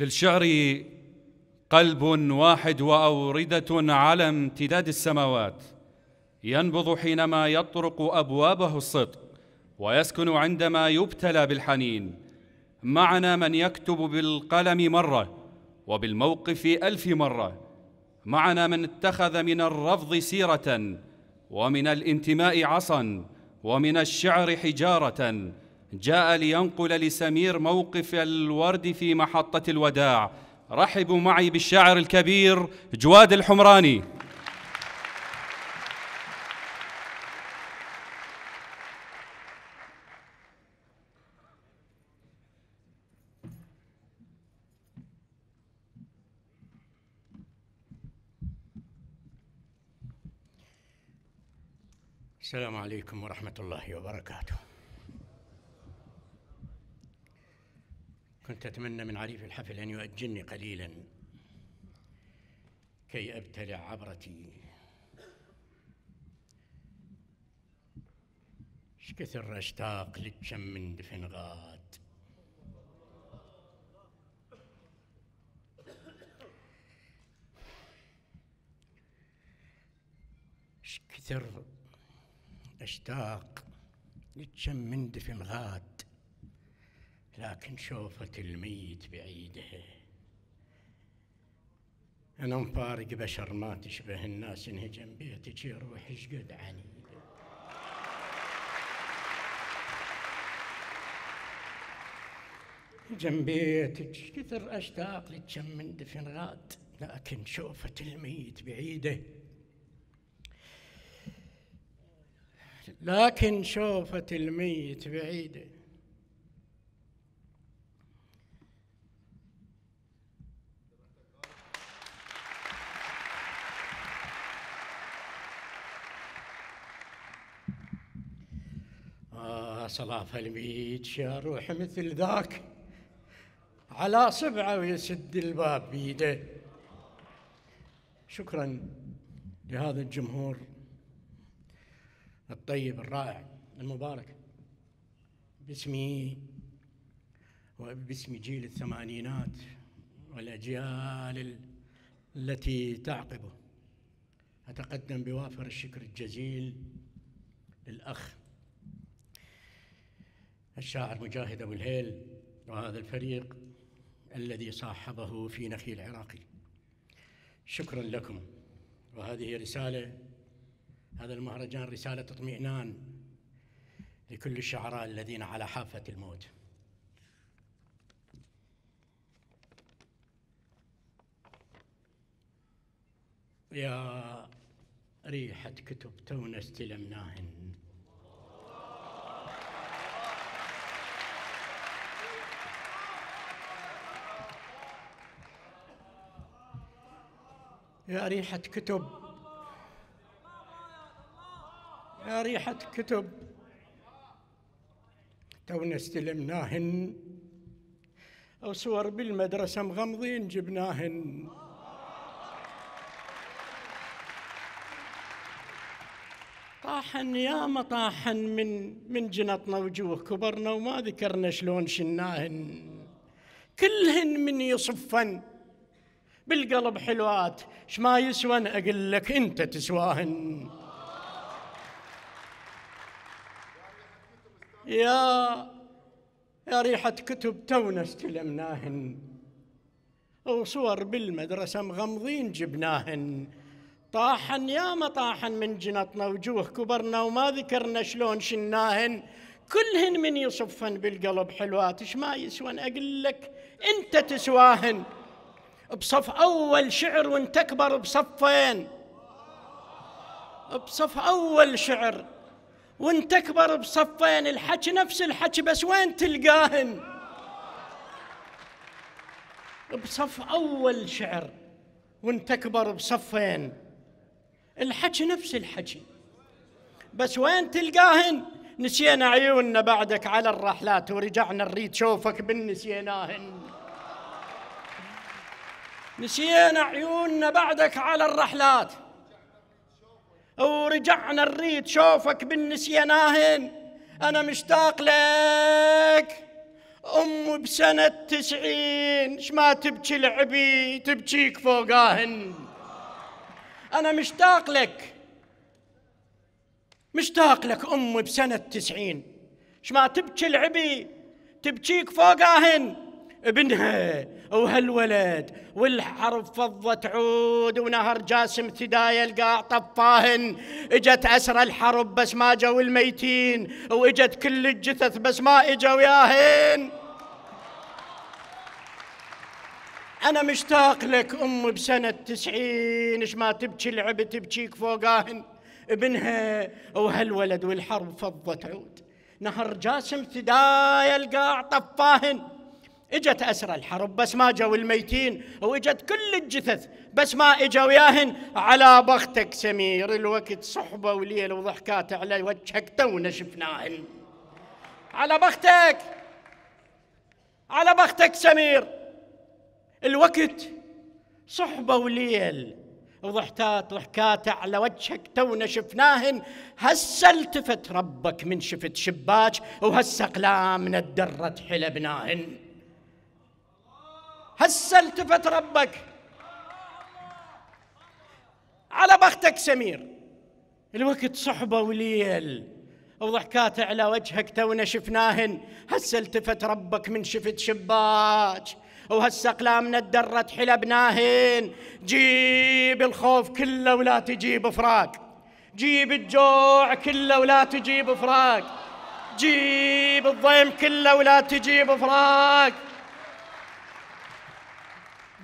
للشعر قلب واحد واورده على امتداد السماوات ينبض حينما يطرق ابوابه الصدق ويسكن عندما يبتلى بالحنين معنا من يكتب بالقلم مره وبالموقف الف مره معنا من اتخذ من الرفض سيره ومن الانتماء عصا ومن الشعر حجاره جاء لينقل لسمير موقف الورد في محطة الوداع رحبوا معي بالشاعر الكبير جواد الحمراني السلام عليكم ورحمة الله وبركاته كنت أتمنى من عريف الحفل أن يؤجلني قليلا كي أبتلع عبرتي شكثر أشتاق للجم من دفن دفنغات شكثر أشتاق للجم من دفن غاد لكن شوفة الميت بعيده أنا مفارق بشر ما تشبه الناس انهجم بيتك يروح شقد عني جنبيتك كثر اشتاق لك من دفن غاد لكن شوفة الميت بعيده لكن شوفة الميت بعيده صلاف الميت روح مثل ذاك على صبعه ويسد الباب بيده شكرا لهذا الجمهور الطيب الرائع المبارك باسمي وباسم جيل الثمانينات والأجيال التي تعقبه أتقدم بوافر الشكر الجزيل للأخ الشاعر مجاهد أبو الهيل وهذا الفريق الذي صاحبه في نخيل العراقي شكرا لكم وهذه رسالة هذا المهرجان رسالة اطمئنان لكل الشعراء الذين على حافة الموت يا ريحة كتب تونا استلمناهن يا ريحة كتب يا ريحة كتب تونا استلمناهن أو صور بالمدرسة مغمضين جبناهن طاحن يا مطاحن من من جنطنا وجوه كبرنا وما ذكرنا شلون شناهن كلهن من يصفن بالقلب حلوات اش ما يسوى اقول لك انت تسواهن يا يا ريحة كتب تونا استلمناهن وصور بالمدرسة مغمضين جبناهن طاحن يا ما طاحن من جنطنا وجوه كبرنا وما ذكرنا شلون شناهن كلهن من يصفن بالقلب حلوات اش ما يسوى اقول لك انت تسواهن بصف أول شعر وانت تكبر بصفين بصف أول شعر وانت تكبر بصفين الحكي نفس الحكي بس وين تلقاهن بصف أول شعر وانت تكبر بصفين الحكي نفس الحكي بس وين تلقاهن نسينا عيوننا بعدك على الرحلات ورجعنا نريد شوفك بالنسيناهن نسينا عيوننا بعدك على الرحلات ورجعنا نريد شوفك بالنسياناهن أنا مشتاق لك أم بسنة تسعين شما تبكي لعبي تبكيك فوقاهن أنا مشتاق لك مشتاق لك أم بسنة تسعين شما تبكي لعبي تبكيك فوقاهن ابنها وهالولد والحرب فضت عود ونهر جاسم تداي القاع طفاهن اجت اسرى الحرب بس ما جو الميتين واجت كل الجثث بس ما اجوا ياهن انا مشتاق لك ام بسنه تسعين اش ما تبكي لعب تبكيك فوقاهن ابنها وهالولد والحرب فضت عود نهر جاسم تداي القاع طفاهن اجت اسرى الحرب بس ما جو الميتين واجت كل الجثث بس ما اجا وياهن على بختك سمير الوقت صحبه وليل وضحكات على وجهك تونا شفناهن على بختك على بختك سمير الوقت صحبه وليل وضحكات ضحكات على وجهك تونا شفناهن هسه التفت ربك من شفت شباك وهسه اقلامنا الدره حلبناهن هسه التفت ربك على بختك سمير الوقت صحبه وليل وضحكات على وجهك تونا شفناهن هسه التفت ربك من شفت شباك وهسه اقلامنا تدرت حلبناهن جيب الخوف كله ولا تجيب فراق جيب الجوع كله ولا تجيب فراق جيب الضيم كله ولا تجيب فراق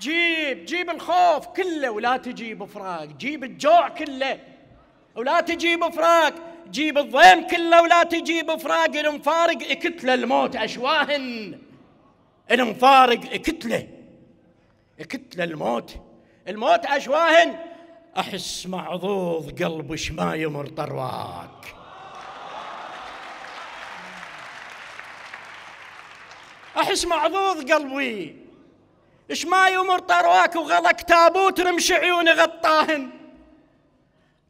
جيب جيب الخوف كله ولا تجيب فراق جيب الجوع كله ولا تجيب فراق جيب الضيم كله ولا تجيب فراق المفارق اكتله الموت اشواهن المفارق اكتله اكتله الموت الموت اشواهن احس معضوض قلب شما يمر طرواك احس معضوض قلبي اش ما يمر طرواك وغلق تابوت رمش عيوني غطاهن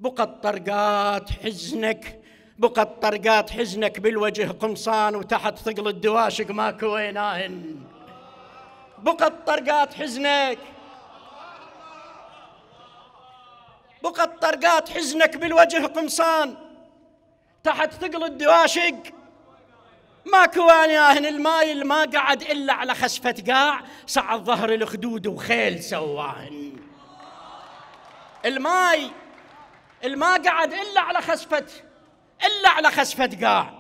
بقى الطرقات حزنك بقى الطرقات حزنك بالوجه قمصان وتحت ثقل الدواشق ما كويناهن بقى الطرقات حزنك بقى الطرقات حزنك بالوجه قمصان تحت ثقل الدواشق ماكو انا هن المايل ما قعد الا على خشفه قاع صعد ظهر الخدود وخيل سواهن الماي الما قعد الا على خشفه الا على خشفه قاع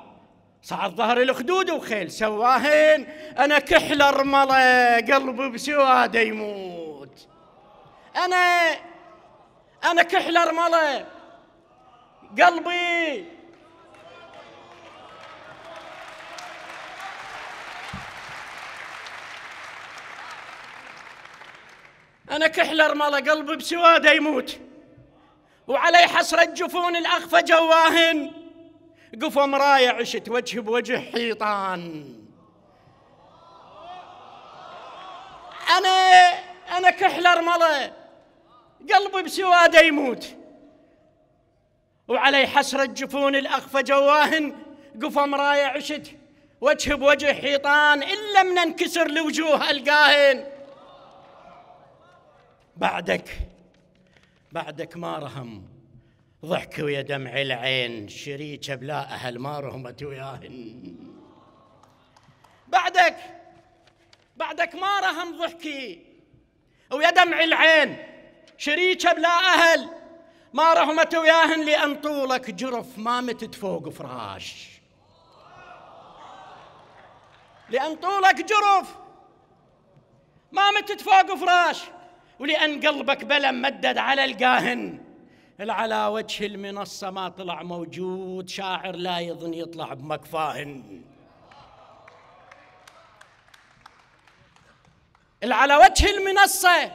صعد ظهر الخدود وخيل سواهن انا كحل رمله قلبي بسواده يموت انا انا كحل رمله قلبي أنا كحلر ماله قلبي بسواده يموت وعلي حسرة جفون الأخفى جواهن قفوا مرايا عشت وجه بوجه حيطان أنا أنا كحلر ماله قلبي بسواده يموت وعلي حسرة جفون الأخفى جواهن قفوا مرايا عشت وجه بوجه حيطان إلا من انكسر لوجوه القاهن بعدك بعدك ما رهم ضحك ويا دمع العين شريكه بلا اهل ما رهمت وياهن بعدك بعدك ما رهم ضحكي ويا دمع العين شريكه بلا اهل ما رهمت وياهن لان طولك جرف ما متت فوق فراش لان طولك جرف ما متت فوق فراش ولأن قلبك بلا ممدد على القاهن على وجه المنصة ما طلع موجود شاعر لا يظن يطلع بمكفاهن على وجه المنصة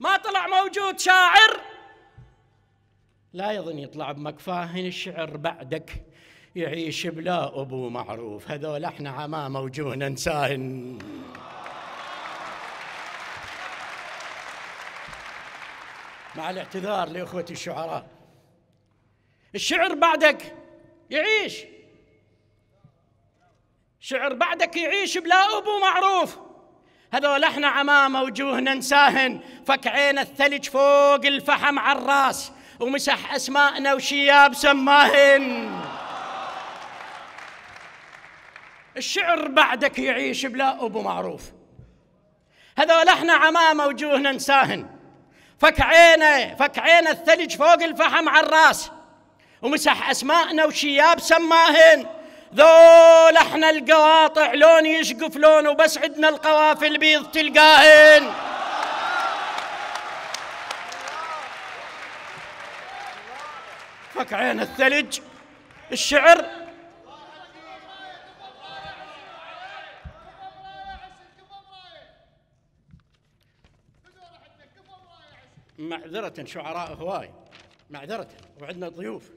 ما طلع موجود شاعر لا يظن يطلع بمكفاهن الشعر بعدك يعيش بلا أبو معروف هذول احنا عمامة وجوهنا نساهن مع الاعتذار لاخوتي الشعراء الشعر بعدك يعيش شعر بعدك يعيش بلا ابو معروف هذول احنا عمامه وجوهنا نساهن فك عين الثلج فوق الفحم على الراس ومسح اسماءنا وشياب سماهن الشعر بعدك يعيش بلا ابو معروف هذول احنا عمامه وجوهنا نساهن فك عينه فك عينه الثلج فوق الفحم على الراس ومسح اسماءنا وشياب سماهن ذول احنا القواطع لون يشقف لون وبس عندنا القوافي البيض تلقاهن فك عين الثلج الشعر معذرة شعراء هواي معذرة وعندنا ضيوف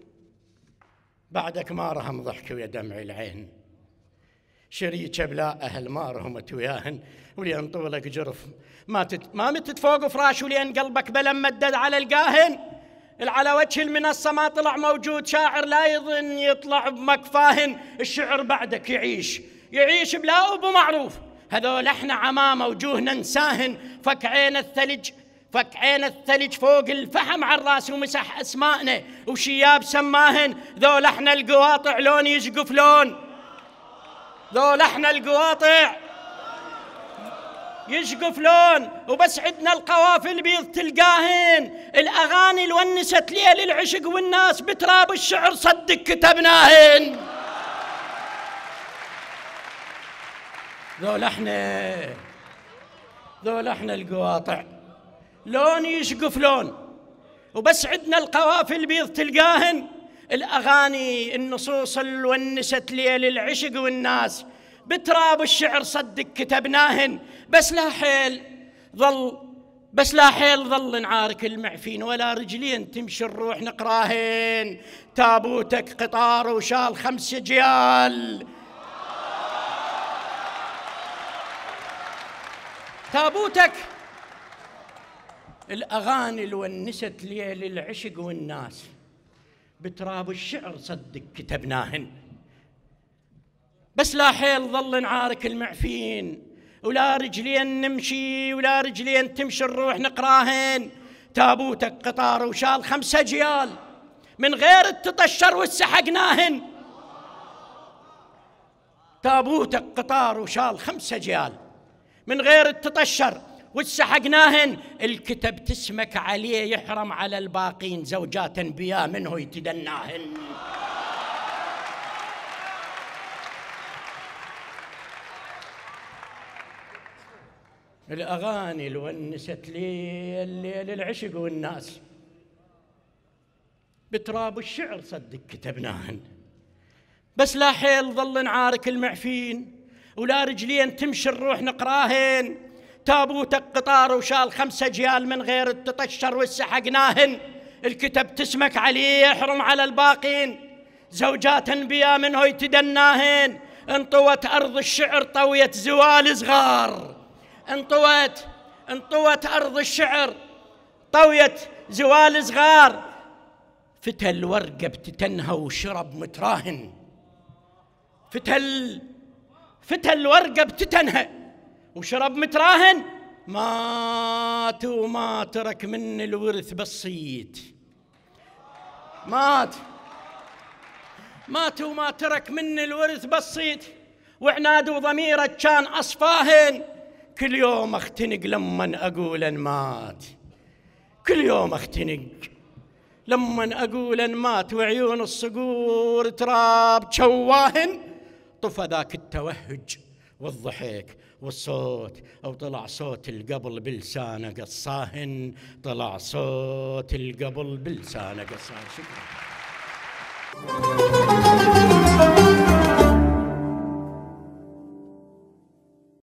بعدك ما رهم ضحك ويا دمع العين شريكه بلا اهل ما رهمت وياهن ولين طولك جرف ما تت ما متت فوق فراش ولين قلبك بلم مدد على القاهن على وجه المنصة ما طلع موجود شاعر لا يظن يطلع بمكفاهن الشعر بعدك يعيش يعيش بلا أبو معروف هذول احنا عمامة وجوهنا نساهن فك عين الثلج فك عين الثلج فوق الفحم على الراس ومسح اسمائنا وشياب سماهن ذول احنا القواطع لون يشقف لون ذول احنا القواطع يشقف لون وبس عندنا القوافل بيض تلقاهن الاغاني الونست ليل العشق والناس بتراب الشعر صدق كتبناهن ذول احنا ذول احنا القواطع لون يشقف لون وبس عندنا القوافل بيض تلقاهن الأغاني النصوص اللي ونست ليل العشق والناس بتراب الشعر صدق كتبناهن بس لا حيل ظل بس لا حيل ظل نعارك المعفين ولا رجلين تمشي الروح نقراهن تابوتك قطار وشال خمس جيال تابوتك الأغاني اللي ونست ليل العشق والناس بتراب الشعر صدق كتبناهن بس لا حيل ظل نعارك المعفين ولا رجلين نمشي ولا رجلين تمشي الروح نقراهن تابوتك قطار وشال خمسة جيال من غير التطشر والسحقناهن تابوتك قطار وشال خمسة جيال من غير التطشر وتسحقناهن الكتب تسمك عليه يحرم على الباقين زوجات انبياء منه يتدناهن الاغاني الونست ليل ليل العشق والناس بتراب الشعر صدق كتبناهن بس لا حيل ظل نعارك المعفين ولا رجلين تمشي الروح نقراهن تابوتك قطار وشال خمسة جيال من غير التطشر والسحقناهن الكتب تسمك عليه يحرم على الباقين زوجات انبياء منه يتدناهن انطوت أرض الشعر طوية زوال صغار انطوت انطوت أرض الشعر طوية زوال صغار فتل ورقة بتتنها وشرب متراهن فتل فتل ورقة بتتنها وشرب متراهن مات وما ترك مني الورث بصيت مات مات وما ترك مني الورث بصيت وعناد وضميره كان اصفاهن كل يوم اختنق لما اقول ان مات كل يوم اختنق لما اقول ان مات وعيون الصقور تراب شواهن طفى ذاك التوهج والضحك والصوت أو طلع صوت القبل بلسانه قصاهن طلع صوت القبل بلسانه قصاهن شكرا